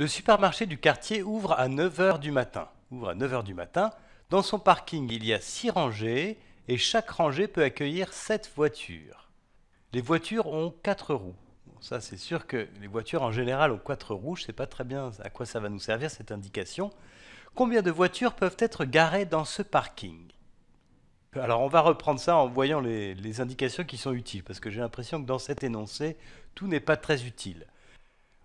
Le supermarché du quartier ouvre à 9h du matin. Ouvre à 9h du matin. Dans son parking, il y a 6 rangées et chaque rangée peut accueillir 7 voitures. Les voitures ont 4 roues. ça, c'est sûr que les voitures en général ont 4 roues. Je ne sais pas très bien à quoi ça va nous servir cette indication. Combien de voitures peuvent être garées dans ce parking alors on va reprendre ça en voyant les indications qui sont utiles, parce que j'ai l'impression que dans cet énoncé, tout n'est pas très utile.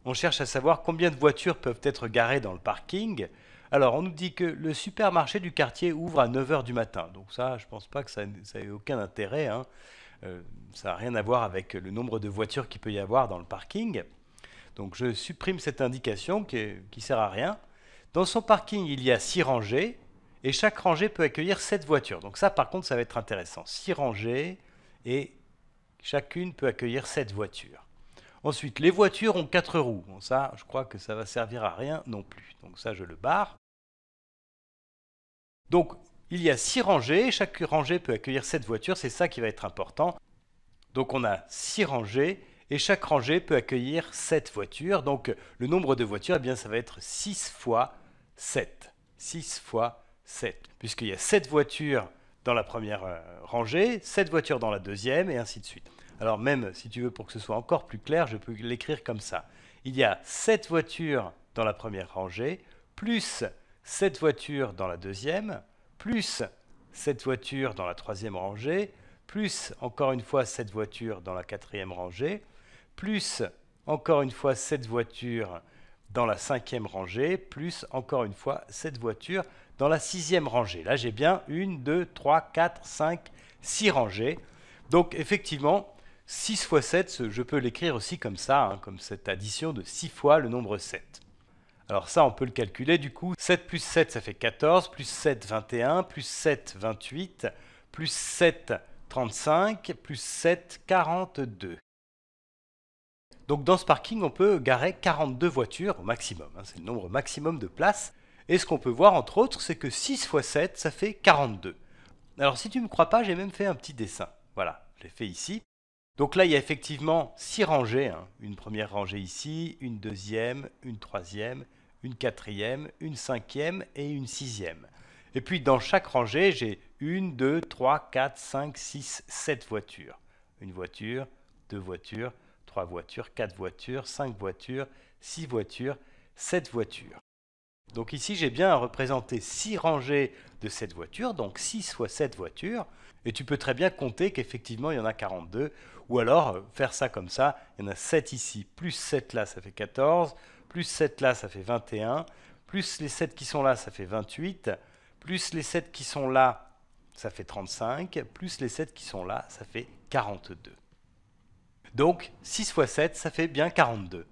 On cherche à savoir combien de voitures peuvent être garées dans le parking. Alors, on nous dit que le supermarché du quartier ouvre à 9h du matin. Donc ça, je ne pense pas que ça, ça ait aucun intérêt. Hein. Euh, ça n'a rien à voir avec le nombre de voitures qu'il peut y avoir dans le parking. Donc je supprime cette indication qui, ne sert à rien. Dans son parking, il y a 6 rangées et chaque rangée peut accueillir 7 voitures. Donc ça, par contre, ça va être intéressant. 6 rangées et chacune peut accueillir 7 voitures. Ensuite, les voitures ont 4 roues. ça, je crois que ça va servir à rien non plus. Donc ça, je le barre. Donc, il y a 6 rangées. Chaque rangée peut accueillir 7 voitures. C'est ça qui va être important. Donc on a 6 rangées et chaque rangée peut accueillir 7 voitures. Donc le nombre de voitures, eh bien, ça va être 6 fois 7. 6 fois 7. Puisqu'il y a 7 voitures dans la première euh, rangée, 7 voitures dans la deuxième, et ainsi de suite. Alors même si tu veux pour que ce soit encore plus clair, je peux l'écrire comme ça. Il y a 7 voitures dans la première rangée, plus 7 voitures dans la deuxième, plus 7 voitures dans la troisième rangée, plus encore une fois 7 voitures dans la quatrième rangée, plus encore une fois 7 voitures dans la cinquième rangée, plus encore une fois 7 voitures dans la sixième rangée. Là, j'ai bien 1, 2, 3, 4, 5, 6 rangées. Donc effectivement, 6 x 7, je peux l'écrire aussi comme ça, hein, comme cette addition de 6 fois le nombre 7. Alors ça, on peut le calculer du coup. 7 plus 7, ça fait 14, plus 7, 21, plus 7, 28, plus 7, 35, plus 7, 42. Donc dans ce parking, on peut garer 42 voitures au maximum. Hein, c'est le nombre maximum de places. Et ce qu'on peut voir, entre autres, c'est que 6 x 7, ça fait 42. Alors si tu ne me crois pas, j'ai même fait un petit dessin. Voilà, je l'ai fait ici. Donc là, il y a effectivement six rangées. Hein. Une première rangée ici, une deuxième, une troisième, une quatrième, une cinquième et une sixième. Et puis dans chaque rangée, j'ai une, deux, trois, quatre, cinq, six, sept voitures. Une voiture, deux voitures, trois voitures, quatre voitures, cinq voitures, six voitures, sept voitures. Donc ici, j'ai bien représenté 6 rangées de cette voiture, donc 6 fois 7 voitures, et tu peux très bien compter qu'effectivement, il y en a 42, ou alors euh, faire ça comme ça, il y en a 7 ici, plus 7 là, ça fait 14, plus 7 là, ça fait 21, plus les 7 qui sont là, ça fait 28, plus les 7 qui sont là, ça fait 35, plus les 7 qui sont là, ça fait 42. Donc 6 x 7, ça fait bien 42.